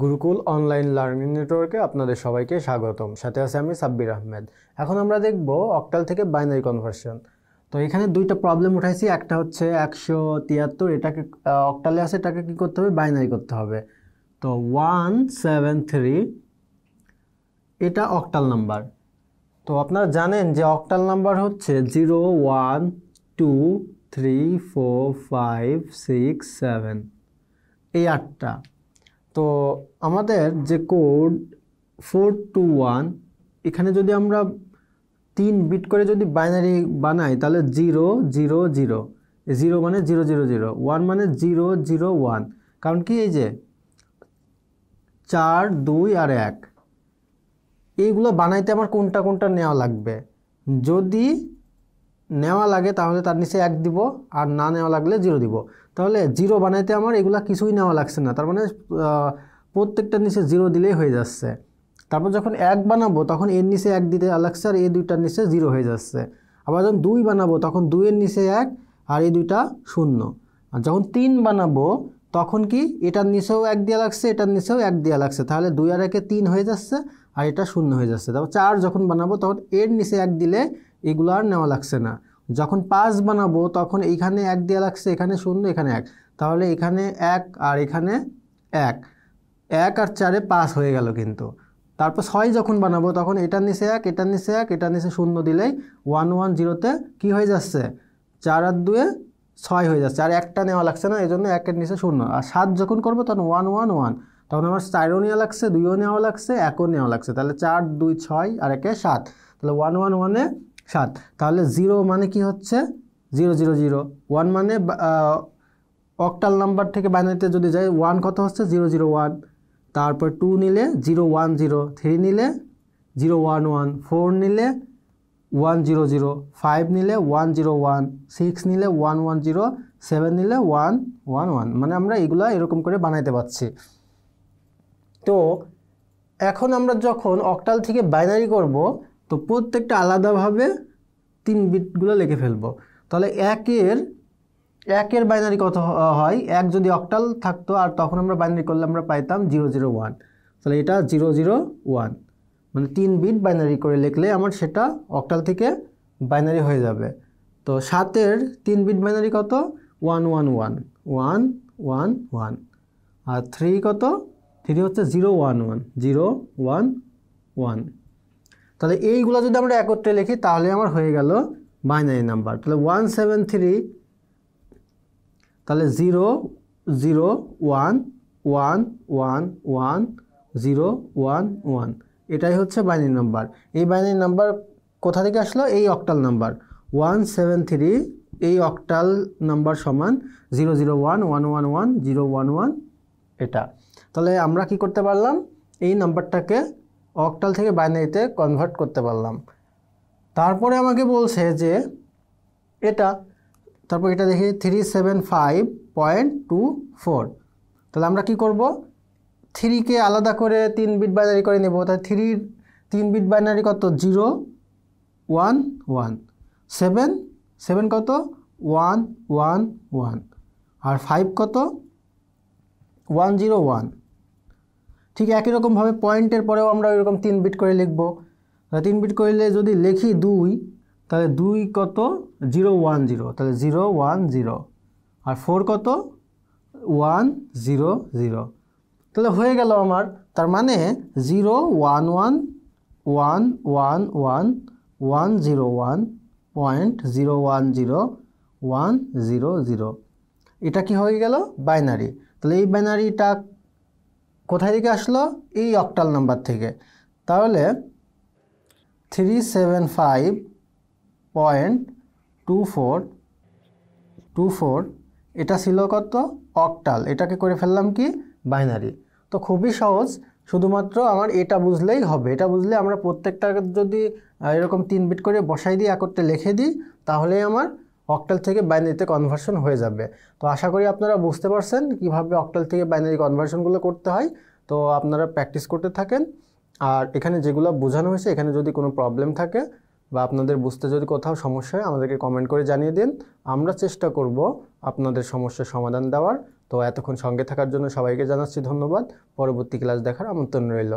Gurukul online learning নেটওয়ার্কে আপনাদের সবাইকে স্বাগতম সাথে আছে আমি সাব্বির আহমেদ এখন আমরা দেখব অক্টাল থেকে বাইনারি কনভার্সন তো এখানে দুইটা প্রবলেম উঠাইছি একটা হচ্ছে একশো তিয়াত্তর এটাকে অক্টালে আছে এটাকে কী করতে হবে বাইনারি করতে হবে তো ওয়ান সেভেন থ্রি এটা অক্টাল নাম্বার তো আপনারা জানেন যে অক্টাল নাম্বার হচ্ছে zero one two three four five six seven এই আটটা তো আমাদের যে কোড ফোর টু ওয়ান এখানে যদি আমরা তিন বিট করে যদি বাইনারি বানাই তাহলে জিরো জিরো জিরো জিরো মানে জিরো জিরো জিরো ওয়ান মানে জিরো জিরো ওয়ান কারণ কি এই যে চার দুই আর এক এইগুলো বানাইতে আমার কোনটা কোনটা নেওয়া লাগবে যদি নেওয়া লাগে তাহলে তার নিচে এক দিব আর না নেওয়া লাগলে জিরো দিব তাহলে জিরো বানাইতে আমার এগুলা কিছুই নেওয়া লাগছে না তার মানে প্রত্যেকটার নিচে জিরো দিলেই হয়ে যাচ্ছে তারপর যখন এক বানাবো তখন এর নিচে এক দিতে লাগছে আর এই দুইটার নিচে জিরো হয়ে যাচ্ছে আবার যখন দুই বানাবো তখন দুইয়ের নিচে এক আর এই দুইটা শূন্য আর যখন তিন বানাবো তখন কি এটার নিচেও এক দেওয়া লাগছে এটার নিচেও এক দেওয়া লাগছে তাহলে দুই আর একে তিন হয়ে যাচ্ছে আর এটা শূন্য হয়ে যাচ্ছে তারপর চার যখন বানাবো তখন এর নিচে এক দিলে এগুলো আর নেওয়া লাগছে না যখন পাঁচ বানাবো তখন এইখানে এক দেওয়া লাগছে এখানে শূন্য এখানে এক তাহলে এখানে এক আর এখানে এক এক আর চারে পাঁচ হয়ে গেল কিন্তু তারপর ছয় যখন বানাবো তখন এটার নিচে এক এটার নিচে এক এটার নিচে শূন্য দিলেই ওয়ান ওয়ান জিরোতে কী হয়ে যাচ্ছে চার আর দুয়ে ছয় হয়ে যাচ্ছে আর একটা নেওয়া লাগছে না এই জন্য একের নিচে শূন্য আর সাত যখন করবো তখন ওয়ান ওয়ান ওয়ান তখন আমার চারও নেওয়া লাগছে দুইও নেওয়া লাগছে একও নেওয়া লাগছে তাহলে চার দুই ছয় আর একে সাত তাহলে ওয়ান ওয়ান ওয়ানে সাত তাহলে জিরো মানে কি হচ্ছে জিরো জিরো জিরো ওয়ান মানে অক্টাল নাম্বার থেকে বাইনারিতে যদি যাই ওয়ান কত হচ্ছে জিরো জিরো ওয়ান তারপর টু নিলে জিরো ওয়ান জিরো থ্রি নিলে জিরো ওয়ান ওয়ান ফোর নিলে ওয়ান জিরো জিরো ফাইভ নিলে ওয়ান জিরো ওয়ান সিক্স নিলে ওয়ান ওয়ান জিরো সেভেন নিলে ওয়ান ওয়ান ওয়ান মানে আমরা এগুলো এরকম করে বানাইতে পারছি তো এখন আমরা যখন অক্টাল থেকে বাইনারি করব তো প্রত্যেকটা আলাদাভাবে তিন বিটগুলো লিখে ফেলবো তাহলে একের একের বাইনারি কত হয় এক যদি অকটাল থাকতো আর তখন আমরা বাইনারি করলে আমরা পাইতাম জিরো জিরো ওয়ান তাহলে এটা জিরো জিরো ওয়ান মানে তিন বিট বাইনারি করে লিখলে আমার সেটা অকটাল থেকে বাইনারি হয়ে যাবে তো সাতের তিন বিট বাইনারি কত one one one one one one আর থ্রি কত থ্রি হচ্ছে zero one one zero one one তাহলে এইগুলো যদি আমরা একত্রে লিখি তাহলে আমার হয়ে গেল বাইনারি নাম্বার তাহলে ওয়ান সেভেন থ্রি তাহলে zero zero one one one one zero one one এটাই হচ্ছে বাইনারি নাম্বার এই বাইনারি নাম্বার কোথা থেকে আসলো এই octal number one seven three এই অক্টাল নাম্বার সমান zero zero one one one one zero one one এটা তাহলে আমরা কি করতে পারলাম এই নাম্বারটাকে অকটাল থেকে বাইনারিতে কনভার্ট করতে পারলাম তারপরে আমাকে বলছে যে এটা তারপর এটা দেখি three seven five point two four তাহলে আমরা কী করবো থ্রিকে আলাদা করে তিন বিট বাইনারি করে নেব তাহলে থ্রির তিন বিট বাইনারি কত zero one one seven seven কত ওয়ান ওয়ান ওয়ান আর ফাইভ কত ওয়ান জিরো ওয়ান ঠিক একই রকমভাবে পয়েন্টের পরেও আমরা ওইরকম তিন বিট করে লিখব তিন বিট করলে যদি লেখি দুই তাহলে দুই কত জিরো ওয়ান জিরো তাহলে জিরো ওয়ান জিরো আর ফোর কত ওয়ান জিরো জিরো তাহলে হয়ে গেল আমার তার মানে zero one one one one one one zero one point zero one zero one zero zero এটা কি হয়ে গেল বাইনারি তাহলে এই বাইনারিটা কোথায় থেকে আসলো এই অক্টাল নাম্বার থেকে তাহলে three seven five point two four two four এটা ছিল কত অক্টাল এটাকে করে ফেললাম কি বাইনারি তো খুবই সহজ শুধুমাত্র আমার এটা বুঝলেই হবে এটা বুঝলে আমরা প্রত্যেকটা যদি এরকম তিন বিট করে বসাই দিই একত্রে লিখে দিই তাহলেই আমার অক্টাল থেকে বাইনারিতে কনভার্সন হয়ে যাবে তো আশা করি আপনারা বুঝতে পারছেন কিভাবে অক্টাল থেকে বাইনারি কনভার্সনগুলো করতে হয় তো আপনারা প্র্যাকটিস করতে থাকেন আর এখানে যেগুলো বোঝানো হয়েছে এখানে যদি কোনো প্রবলেম থাকে বা আপনাদের বুঝতে যদি কোথাও সমস্যা হয় আমাদেরকে কমেন্ট করে জানিয়ে দিন আমরা চেষ্টা করব আপনাদের সমস্যার সমাধান দেওয়ার তো এতক্ষণ সঙ্গে থাকার জন্য সবাইকে জানাচ্ছি ধন্যবাদ পরবর্তী ক্লাস দেখার আমন্ত্রণ রইল